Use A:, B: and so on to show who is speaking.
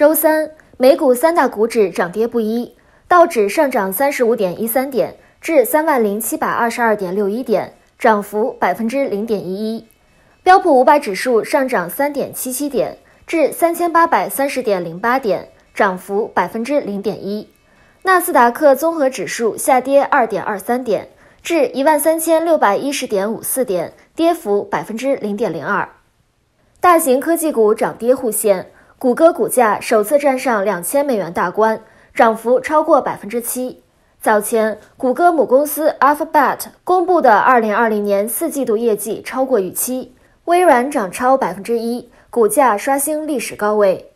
A: 周三，美股三大股指涨跌不一，道指上涨三十五点一三点，至三万零七百二十二点六一点，涨幅百分之零点一一；标普五百指数上涨三点七七点，至三千八百三十点零八点，涨幅百分之零点一；纳斯达克综合指数下跌二点二三点，至一万三千六百一十点五四点，跌幅百分之零点零二。大型科技股涨跌互现。谷歌股价首次站上两千美元大关，涨幅超过百分之七。早前，谷歌母公司 Alphabet 公布的二零二零年四季度业绩超过预期，微软涨超百分之一，股价刷新历史高位。